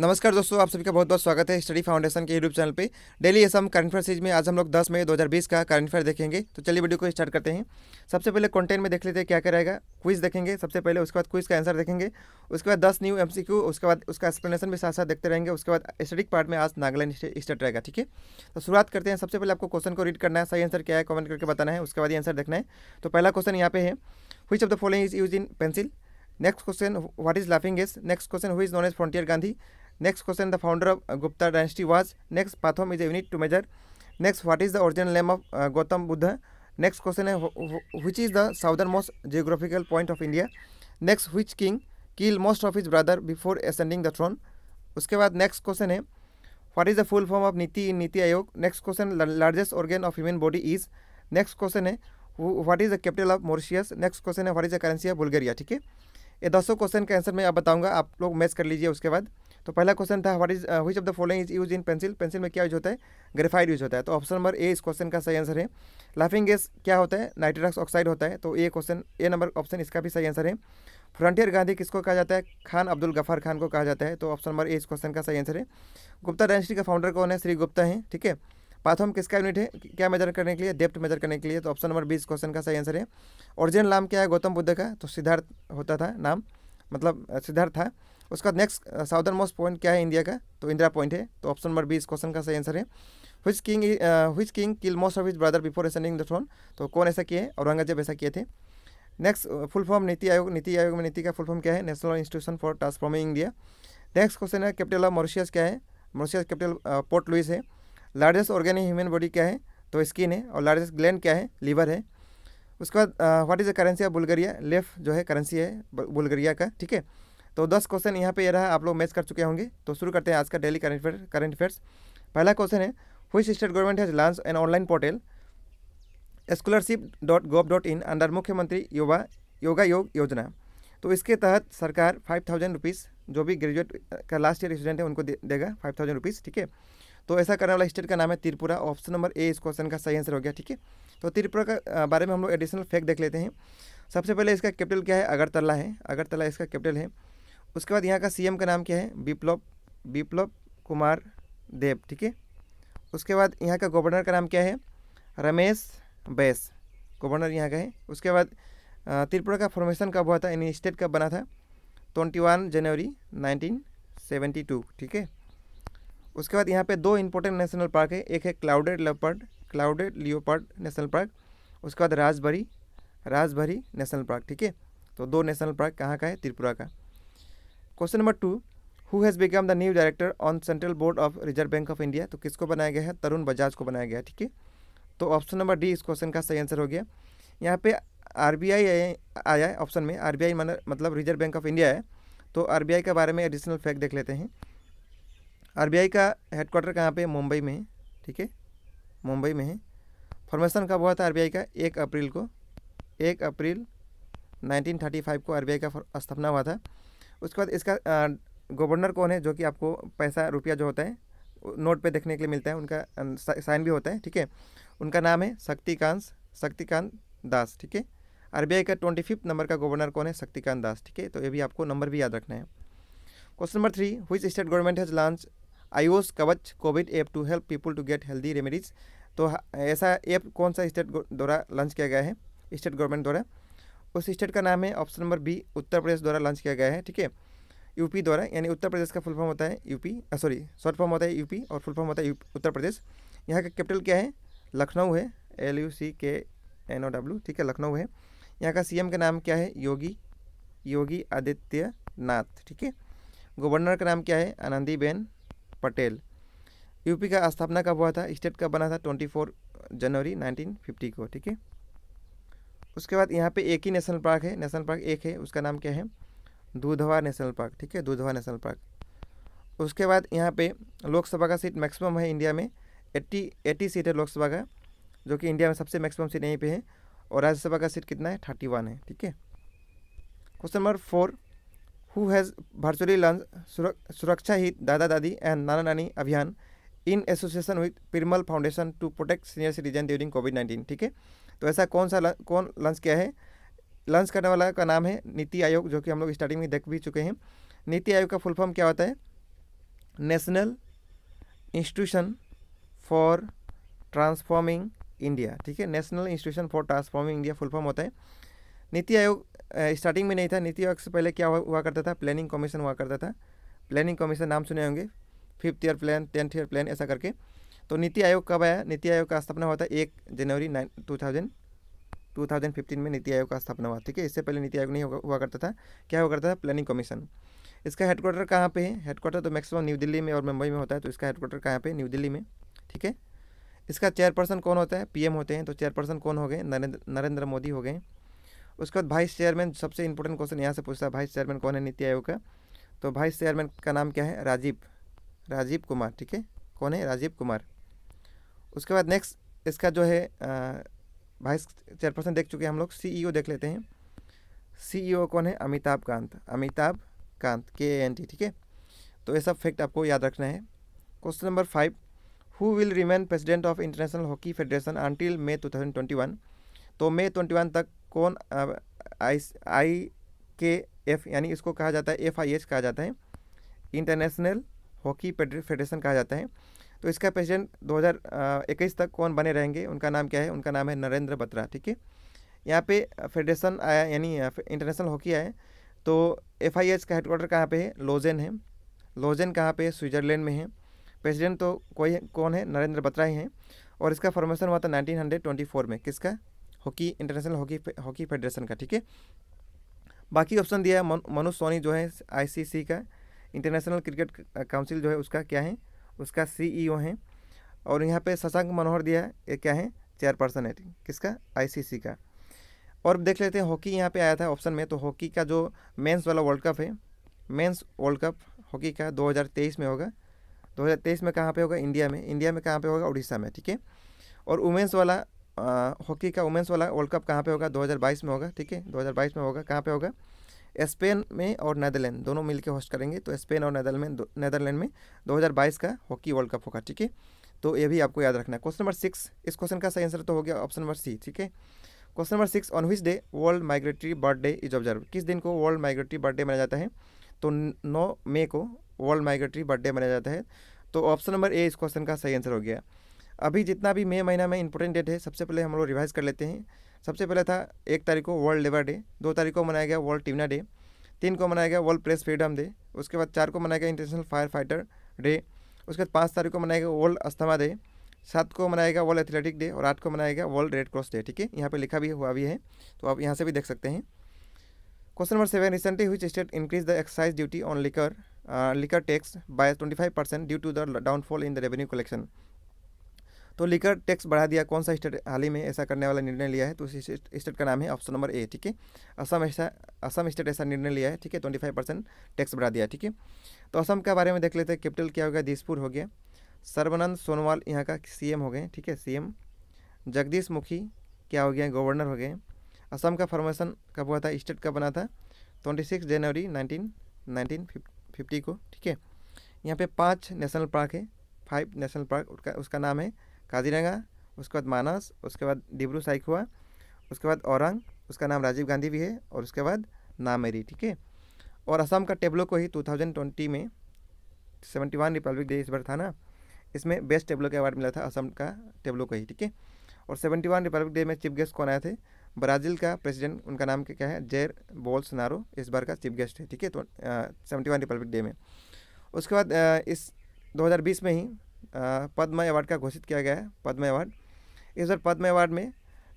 नमस्कार दोस्तों आप सभी का बहुत बहुत स्वागत है स्टडी फाउंडेशन के यूट्यूब चैनल पे डेली एसम करंट अफेयर सीरीज में आज हम लोग 10 मई 2020 का करंट अफेयर देखेंगे तो चलिए वीडियो को स्टार्ट करते हैं सबसे पहले कंटेंट में देख लेते हैं क्या क्या रहेगा क्विज देखेंगे सबसे पहले उसके बाद क्विज का आंसर देखेंगे उसके बाद दस न्यू एम उसके बाद उसका एक्सप्लेनेशन भी साथ साथ देखते रहेंगे उसके बाद स्टडिक पार्ट में आज नागालैंड स्टेट रहेगा ठीक है तो शुरुआत करते हैं सबसे पहले आपको क्वेश्चन को रीड करना है सही आंसर क्या है कमेंट करके बताना है उसके बाद ये आंसर देखना है तो पहला क्वेश्चन यहाँ पे है which of the following is use in pencil next question what is laughing is next question which is known as frontier Gandhi next question the founder of Gupta dynasty was next fathom is unit to measure next what is the original name of Gautam Buddha next question है which is the southern most geographical point of India next which king kill most of his brother before ascending the throne उसके बाद next question है what is the full form of NITI in NITI Aayog next question largest organ of human body is next question है what is the capital of Mauritius next question है what is the currency of Bulgaria ठीक है ये दसों question का answer मैं अब बताऊंगा आप लोग मैच कर लीजिए उसके बाद तो पहला क्वेश्चन था what is which of the following is use in pencil pencil में क्या यूज होता है ग्रेफाइड यूज होता है तो ऑप्शन नंबर ए इस क्वेश्चन का सही आंसर है लाफिंग गैस क्या होता है नाइट्रोक्स ऑक्साइड होता है तो a question A number option इसका भी सही आंसर है फ्रंटियर गांधी किसको कहा जाता है खान अब्दुल गफार खान को कहा जाता है तो ऑप्शन नंबर ए इस क्वेश्चन का सही आंसर है गुप्ता डायनेस्टी का फाउंडर कौन है श्री गुप्ता है ठीक है पाथम किसका यूनिट है क्या मेजर करने के लिए डेप्थ मेजर करने के लिए तो ऑप्शन नंबर बी इस क्वेश्चन का सही आंसर है ओरिजिनल नाम क्या है गौतम बुद्ध का तो सिद्धार्थ होता था नाम मतलब सिद्धार्थ था उसके बाद नेक्स्ट साउदर्न मोस्ट पॉइंट क्या है इंडिया का तो इंदिरा पॉइंट है तो ऑप्शन नंबर बी इस क्वेश्चन का सही आंसर है which king which king kill most of his brother before ascending the throne तो कौन ऐसा किए औरंगजेब ऐसा किए थे नेक्स्ट फुल फॉर्म नीति आयोग नीति आयोग में नीति का फुल फॉर्म क्या है national institution for transforming India next question है कैपिटल ऑफ मॉरिशियस क्या है मॉरिशियस कैपिटल पोर्ट लुइस है लार्जेस्ट ऑर्गेनिक ह्यूमन बॉडी क्या है तो स्किन है और लार्जेस्ट ग्लैंड क्या है लीवर है उसके बाद what is the currency of Bulgaria lev जो है करेंसी है बुल्गारिया का ठीक है तो दस क्वेश्चन यहाँ पे ये रहा आप लोग मैच कर चुके होंगे तो शुरू करते हैं आज का daily current affair current affairs पहला क्वेश्चन है which state government has launch an online portal scholarship dot gov dot in under मुख्यमंत्री युवा योगा योग योजना तो इसके तहत सरकार फाइव थाउजेंड रुपीज़ जो भी ग्रेजुएट का लास्ट ईयर स्टूडेंट है उनको दे, देगा फाइव थाउजेंड रुपीज़ ठीक है तो ऐसा करने वाला स्टेट का नाम है त्रिपुरा ऑप्शन नंबर ए इस क्वेश्चन का सही आंसर हो गया ठीक है तो त्रिपुरा का बारे में हम लोग एडिशनल फैक्ट देख लेते हैं सबसे पहले इसका कैपिटल क्या है अगरतला है अगरतला इसका कैपिटल है उसके बाद यहाँ का सीएम का नाम क्या है बिप्लब बिप्लब कुमार देव ठीक है उसके बाद यहाँ का गवर्नर का नाम क्या है रमेश बैस गवर्नर यहाँ का है उसके बाद त्रिपुरा का फॉर्मेशन कब हुआ था यानी स्टेट कब बना था ट्वेंटी वन जनवरी 1972 सेवेंटी टू ठीक है उसके बाद यहाँ पे दो इंपॉर्टेंट नेशनल पार्क है एक है clouded leopard clouded leopard national park उसके बाद राजभरी राजभरी नेशनल पार्क ठीक है तो दो नेशनल पार्क कहाँ का है त्रिपुरा का question number two who has become the new director on central board of reserve bank of India तो किसको बनाया गया है तरुण बजाज को बनाया गया है ठीक है तो ऑप्शन नंबर डी इस क्वेश्चन का सही आंसर हो गया यहाँ पे आर आया है ऑप्शन में आर बी मतलब रिजर्व बैंक ऑफ इंडिया है तो आर के बारे में एडिशनल फैक्ट देख लेते हैं आर का हेडक्वार्टर कहाँ पर मुंबई में है ठीक है मुंबई में है फॉर्मेशन कब हुआ था आर का एक अप्रैल को एक अप्रैल 1935 को आरबीआई का स्थापना हुआ था उसके बाद इसका गवर्नर कौन है जो कि आपको पैसा रुपया जो होता है नोट पे देखने के लिए मिलता है उनका साइन भी होता है ठीक है उनका नाम है शक्तिकांत शक्तिकांत दास ठीक है आरबीआई का ट्वेंटी फिफ्थ नंबर का गवर्नर कौन है शक्तिकांत दास ठीक है तो ये भी आपको नंबर भी याद रखना है question number three which state government has launch आईओस Kavach Covid app to help people to get healthy remedies तो ऐसा ऐप कौन सा स्टेट द्वारा लॉन्च किया गया है स्टेट गवर्नमेंट द्वारा उस स्टेट का नाम है option number B Uttar Pradesh द्वारा लॉन्च किया गया है ठीक है यूपी द्वारा यानी उत्तर प्रदेश का फुल फॉर्म होता है यूपी सॉरी शॉर्ट फॉर्म होता है यूपी और फुल फॉर्म होता है उत्तर प्रदेश यहाँ का कैपिटल क्या है लखनऊ है एल यू सी के एन ओ डब्ल्यू ठीक है लखनऊ है यहाँ का सीएम का नाम क्या है योगी योगी आदित्यनाथ ठीक है गवर्नर का नाम क्या है आनंदीबेन पटेल यूपी का स्थापना कब हुआ था स्टेट कब बना था ट्वेंटी जनवरी नाइनटीन को ठीक है उसके बाद यहाँ पे एक ही नेशनल पार्क है नेशनल पार्क एक है उसका नाम क्या है दूधवा नेशनल पार्क ठीक है दूधवा नेशनल पार्क उसके बाद यहाँ पे लोकसभा का सीट मैक्सिमम है इंडिया में एट्टी एट्टी सीट है लोकसभा का जो कि इंडिया में सबसे मैक्सिमम सीट यहीं पे है और राज्यसभा का सीट कितना है थर्टी वन है ठीक है question number four who has virtually launch Suraksha Hit Dada Dadi and Nana Nani Abhiyan in association with Piramal foundation to protect senior citizen during Covid nineteen ठीक है तो ऐसा कौन सा ल, कौन लंच किया है लंच करने वाला का नाम है नीति आयोग जो कि हम लोग स्टार्टिंग में देख भी चुके हैं नीति आयोग का फुल फॉर्म क्या होता है national institution for transforming India ठीक है national institution for transforming India full form होता है नीति आयोग स्टार्टिंग में नहीं था नीति आयोग से पहले क्या हुआ करता था प्लानिंग कमीशन हुआ करता था प्लानिंग कमीशन नाम सुने होंगे fifth year plan tenth year plan ऐसा करके तो नीति आयोग कब आया नीति आयोग का स्थापना हुआ था एक जनवरी nine two thousand two thousand fifteen में नीति आयोग का स्थापना हुआ ठीक है इससे पहले नीति आयोग नहीं हुआ करता था क्या हुआ करता था प्लानिंग कमीशन इसका हेडक्वार्टर कहाँ पे है हेडक्वार्टर तो मैक्सिमम न्यू दिल्ली में और मुंबई में होता है तो इसका हेडक्वार्टर कहाँ पे न्यू दिल्ली में ठीक है इसका चेयरपर्सन कौन होता है पीएम होते हैं तो चेयरपर्सन कौन हो गए नरेंद्र नरेंद्र मोदी हो गए उसके बाद वाइस चेयरमैन सबसे इंपॉर्टेंट क्वेश्चन यहाँ से पूछता है वाइस चेयरमैन कौन है नीति आयोग का तो वाइस चेयरमैन का नाम क्या है राजीव राजीव कुमार ठीक है कौन है राजीव कुमार उसके बाद नेक्स्ट इसका जो है वाइस चेयरपर्सन देख चुके हैं हम लोग सीईओ e देख लेते हैं सीईओ e कौन है अमिताभ कांत अमिताभ कांत के एन टी ठीक है तो ये सब फैक्ट आपको याद रखना है question number five who will remain president of international hockey federation until May 2021 तो मे 21 तक कौन आई आई के एफ यानी इसको कहा जाता है एफ आई एच कहा जाता है इंटरनेशनल हॉकी फेडरेशन कहा जाता है तो इसका प्रेसिडेंट 2021 तक कौन बने रहेंगे उनका नाम क्या है उनका नाम है नरेंद्र बत्रा ठीक है यहाँ पे फेडरेशन आया यानी इंटरनेशनल हॉकी आया तो एफ आई एच का हेडकोार्टर कहाँ पे है लोजेन है लोजेन कहाँ पे स्विट्ज़रलैंड में है प्रेसिडेंट तो कोई कौन है नरेंद्र बत्रा ही हैं और इसका फॉर्मेशन हुआ था 1924 में किसका hockey international hockey hockey federation का ठीक है बाकी ऑप्शन दिया है मनु सोनी जो है आईसीसी का इंटरनेशनल क्रिकेट काउंसिल जो है उसका क्या है उसका सीईओ e हैं और यहाँ पे शशांक मनोहर दिया ये क्या है चेयरपर्सन है किसका आईसीसी का और देख लेते हैं हॉकी यहाँ पे आया था ऑप्शन में तो हॉकी का जो मेंस वाला वर्ल्ड कप है मेंस वर्ल्ड कप हॉकी का 2023 में होगा 2023 में कहाँ पे होगा इंडिया में इंडिया में कहाँ पे होगा उड़ीसा में ठीक है और वुमेंस वाला हॉकी का वुमेंस वाला वर्ल्ड कप कहाँ पे होगा 2022 में होगा ठीक है 2022 में होगा कहाँ पे होगा स्पेन में और नैदरलैंड दोनों मिलकर होस्ट करेंगे तो स्पेन और नैदरलैंड नैदरलैंड में 2022 का हॉकी वर्ल्ड कप होगा ठीक है तो ये भी आपको याद रखना है क्वेश्चन नंबर सिक्स इस क्वेश्चन का सही आंसर तो हो गया ऑप्शन नंबर सी ठीक है question number six on which day world migratory birth day is observe किस दिन को वर्ल्ड माइग्रेटरी बर्थ डे मनाया जाता है तो नौ मई को वर्ल्ड माइग्रेटरी बर्थ डे मनाया जाता है तो ऑप्शन नंबर ए इस क्वेश्चन का सही आंसर हो गया अभी जितना भी मई महीना में इंपॉर्टेंट डेट है सबसे पहले हम लोग रिवाइज कर लेते हैं सबसे पहले था एक तारीख को वर्ल्ड लेबर डे दो तारीख को मनाया गया वर्ल्ड टिमना डे तीन को मनाया गया वर्ल्ड प्रेस फ्रीडम डे उसके बाद चार को मनाया गया इंटरनेशनल फायर फाइटर डे उसके बाद पाँच तारीख को मनाया गया वर्ल्ड अस्थमा डे सात को मनाया गया वर्ल्ड एथलेटिक डे और आठ को मनाया गया वर्ल्ड रेड क्रॉस डे ठीक है यहाँ पर लिखा भी हुआ भी है तो आप यहाँ से भी देख सकते हैं question number seven recently which state increase the excise duty on liquor liquor tax by twenty five percent due to the downfall in the revenue collection तो लिकर टैक्स बढ़ा दिया कौन सा स्टेट हाल ही में ऐसा करने वाला निर्णय लिया है तो उस स्टेट का नाम है ऑप्शन नंबर ए ठीक है असम ऐसा असम स्टेट ऐसा निर्णय लिया है ठीक है ट्वेंटी फाइव परसेंट टैक्स बढ़ा दिया ठीक है तो असम के बारे में देख लेते हैं कैपिटल क्या हो गया दिसपुर हो गया सर्वानंद सोनोवाल यहाँ का सी हो गए ठीक है सी जगदीश मुखी क्या हो गया गवर्नर हो गए असम का फॉर्मेशन कब हुआ था स्टेट कब बना था ट्वेंटी सिक्स जनवरी नाइनटीन नाइनटीन फिफ्टी को ठीक है यहाँ पे पांच नेशनल पार्क है फाइव नेशनल पार्क उसका उसका नाम है काजीरंगा उसके बाद मानस उसके बाद डिब्रू हुआ उसके बाद औरंग उसका नाम राजीव गांधी भी है और उसके बाद नामेरी ठीक है और असम का टेबलो को ही 2020 में 71 रिपब्लिक डे इस बार था ना इसमें बेस्ट टेबलो का अवार्ड मिला था असम का टेबलो को ही ठीक है और 71 रिपब्लिक डे में चीफ गेस्ट कौन आए थे ब्राज़ील का प्रेसिडेंट उनका नाम क्या है जेर बोल्स इस बार का चीफ गेस्ट है ठीक है तो सेवेंटी वन रिपब्लिक डे में उसके बाद इस दो में ही पद्म अवार्ड का घोषित किया गया है पद्म अवार्ड इस बार पद्म अवार्ड में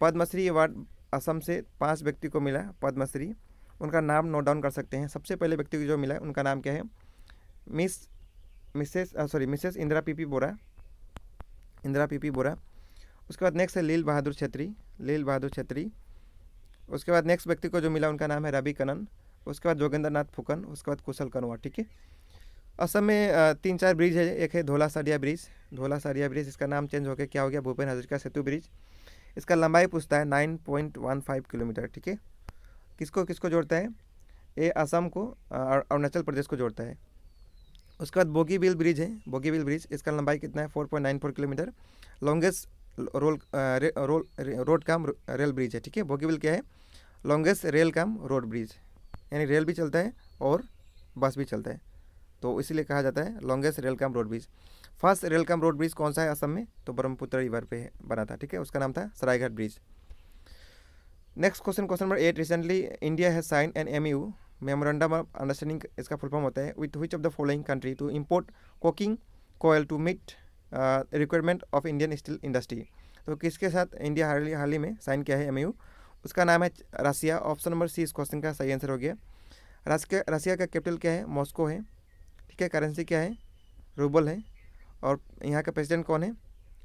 पद्मश्री अवार्ड असम से पाँच व्यक्ति को मिला पद्मश्री उनका नाम नोट डाउन कर सकते हैं सबसे पहले व्यक्ति को जो मिला है उनका नाम क्या है miss missus sorry missus Indira P P Bora Indira P P Bora उसके बाद नेक्स्ट है लील बहादुर छेत्री लील बहादुर छेत्री उसके बाद नेक्स्ट व्यक्ति को जो मिला उनका नाम है रवि कनन उसके बाद जोगेंद्र नाथ फुकन उसके बाद कुशल कनवा ठीक है असम में तीन चार ब्रिज है एक है धोला सरिया ब्रिज धोला सरिया ब्रिज इसका नाम चेंज होकर क्या हो गया भूपेन हजरिका सेतु ब्रिज इसका लंबाई पूछता है nine point one five kilometre ठीक है किसको किसको जोड़ता है ये असम को अरुणाचल प्रदेश को जोड़ता है उसके बाद बोगीबिल ब्रिज है बोगीबिल ब्रिज इसका लंबाई कितना है four point nine four kilometre longest role role road cum rail bridge है ठीक है बोगीबिल क्या है longest rail cum road bridge यानी रेल भी चलता है और बस भी चलता है तो इसीलिए कहा जाता है longest rail cum road bridge first rail cum road bridge कौन सा है असम में तो ब्रह्मपुत्र रिवर पे बना था ठीक है उसका नाम था Saraighat bridge next question question number eight recently India has sign an M U memorandum of understanding इसका फुल फॉर्म होता है with which of the following country to import coking coal to meet requirement of Indian steel industry तो किसके साथ India हाल हाल ही में sign किया है एम e उसका नाम है रसिया ऑप्शन नंबर सी इस क्वेश्चन का सही आंसर हो गया रसिया रसिया का कैपिटल क्या है मॉस्को है इसके करेंसी क्या है रूबल है और यहाँ का प्रेसिडेंट कौन है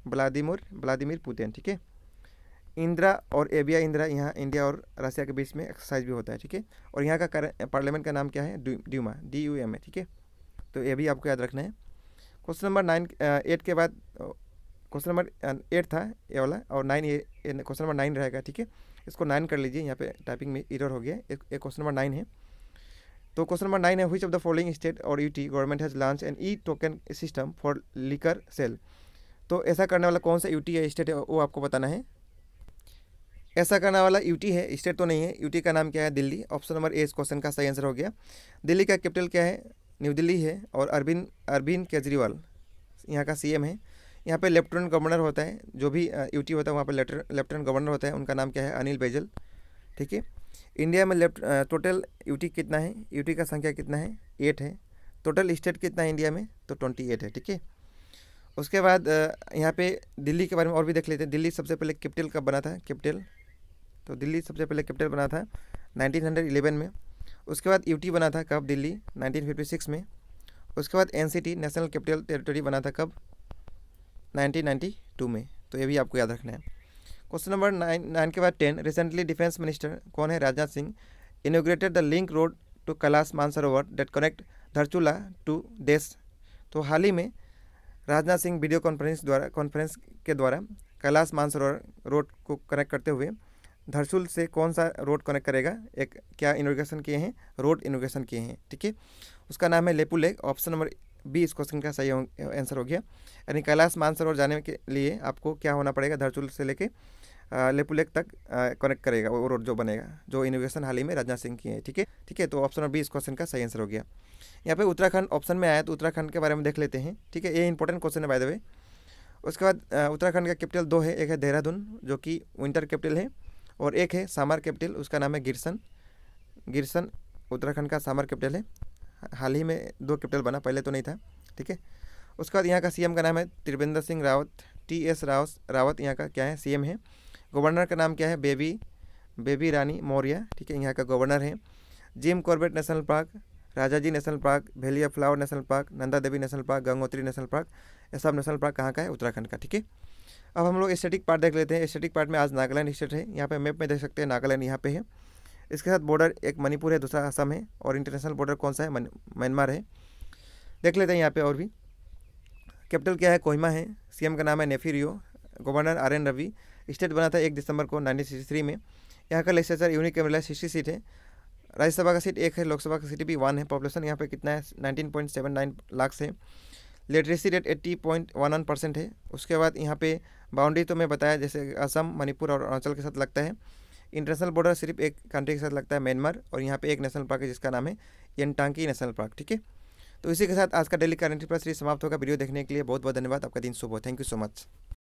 व्लादिमिर व्लादिमिर पुतिन ठीक है इंदिरा और एबिया इंदिरा यहाँ इंडिया और रशिया के बीच में एक्सरसाइज भी होता है ठीक है और यहाँ का पार्लियामेंट का नाम क्या है ड्यूमा डी यू एम है ठीक है तो ये भी आपको याद रखना है क्वेश्चन नंबर नाइन एट के बाद क्वेश्चन नंबर एट था ये वाला और नाइन क्वेश्चन नंबर नाइन रहेगा ठीक है इसको नाइन कर लीजिए यहाँ पे टाइपिंग में इरर हो गया एक क्वेश्चन नंबर नाइन है तो क्वेश्चन नंबर नाइन है which of the following state और UT government has launch an E token system for liquor sale तो ऐसा करने वाला कौन सा यूटी या स्टेट है वो आपको बताना है ऐसा करने वाला यूटी है स्टेट तो नहीं है यूटी का नाम क्या है दिल्ली ऑप्शन नंबर ए इस क्वेश्चन का सही आंसर हो गया दिल्ली का कैपिटल क्या है न्यू दिल्ली है और अरविंद अरविंद केजरीवाल यहाँ का एम है यहाँ पर लेफ्टिनेंट गवर्नर होता है जो भी यूटी uh, होता है वहाँ पर लेफ्टिनेंट गवर्नर होता है उनका नाम क्या है अनिल बैजल ठीक है इंडिया में लेफ्ट टोटल यूटी कितना है यूटी का संख्या कितना है एट है टोटल स्टेट कितना है इंडिया में तो ट्वेंटी एट है ठीक है उसके बाद यहाँ पे दिल्ली के बारे में और भी देख लेते हैं दिल्ली सबसे पहले कैपिटल कब बना था कैपिटल तो दिल्ली सबसे पहले कैपिटल बना था नाइनटीन में उसके बाद यूटी बना था कब दिल्ली नाइनटीन में उसके बाद एन नेशनल कैपिटल टेरिटोरी बना था कब नाइनटीन में तो ये भी आपको याद रखना है क्वेश्चन नंबर नाइन नाइन के बाद टेन रिसेंटली डिफेंस मिनिस्टर कौन है Rajnath Singh inaugurated the link road to Kailash Mansarovar that connect Dharchula to देश तो हाल ही में राजनाथ सिंह वीडियो कॉन्फ्रेंस द्वारा कॉन्फ्रेंस के द्वारा कैलाश मानसरोवर रोड को कनेक्ट करते हुए धरसुल से कौन सा रोड कनेक्ट करेगा एक क्या इनोग्रेशन किए हैं रोड इनोग्रेशन किए हैं ठीक है उसका नाम है Lipulekh option number B इस क्वेश्चन का सही आंसर हो गया यानी कैलाश मानसरोवर जाने के लिए आपको क्या होना पड़ेगा धरसुल से लेके लेपुलेक तक कनेक्ट करेगा वो रोड जो बनेगा जो इनोवेशन हाल ही में राजनाथ सिंह की है ठीक है ठीक है तो ऑप्शन नंबर बी इस क्वेश्चन का सही आंसर हो गया यहाँ पे उत्तराखंड ऑप्शन में आया तो उत्तराखंड के बारे में देख लेते हैं ठीक है ये इंपॉर्टेंट क्वेश्चन है बाय द वे उसके बाद उत्तराखंड का कैपिटल दो है एक है देहरादून जो कि विंटर कैपिटल है और एक है सामर कैपिटल उसका नाम है गिरसन गिरसन उत्तराखंड का सामर कैपिटल है हाल ही में दो कैपिटल बना पहले तो नहीं था ठीक है उसके बाद यहाँ का सी का नाम है त्रिवेंद्र सिंह रावत टी एस रावत रावत यहाँ का क्या है सी है गवर्नर का नाम क्या है बेबी बेबी रानी मौर्य ठीक है यहाँ का गवर्नर है Jim Corbett national park Rajaji national park भेलिया flower national park Nanda Devi national park Gangotri national park ये सब नेशनल पार्क कहाँ का है उत्तराखंड का ठीक है अब हम लोग स्टेटिक पार्ट देख लेते हैं स्टेटिक पार्ट में आज नागालैंड स्टेट है यहाँ पे मैप में देख सकते हैं नागालैंड यहाँ पे है इसके साथ बॉर्डर एक मणिपुर है दूसरा असम है और इंटरनेशनल बॉर्डर कौन सा है म्यांमार है देख लेते हैं यहाँ पर और भी कैपिटल क्या है कोहिमा है सी का नाम है Neiphiu Rio governor R N Ravi state बना था एक दिसंबर को नाइनटीन में यहाँ का legislature unicameral sixty seat है राज्यसभा का सीट एक है लोकसभा का सीट भी वन है पॉपुलेशन यहाँ पे कितना है nineteen point seven nine lakh से literacy rate eighty point one one percent है उसके बाद यहाँ पे बाउंड्री तो मैं बताया जैसे असम मणिपुर और अरुणाचल के साथ लगता है इंटरनेशनल बॉर्डर सिर्फ एक कंट्री के साथ लगता है म्यांमार और यहाँ पे एक नेशनल पार्क है जिसका नाम है यनटांकी नेशनल पार्क ठीक है तो इसी के साथ आज का डेली करंट प्लस समाप्त होगा वीडियो देखने के लिए बहुत बहुत धन्यवाद आपका दिन शुभ हो थैंक यू सो मच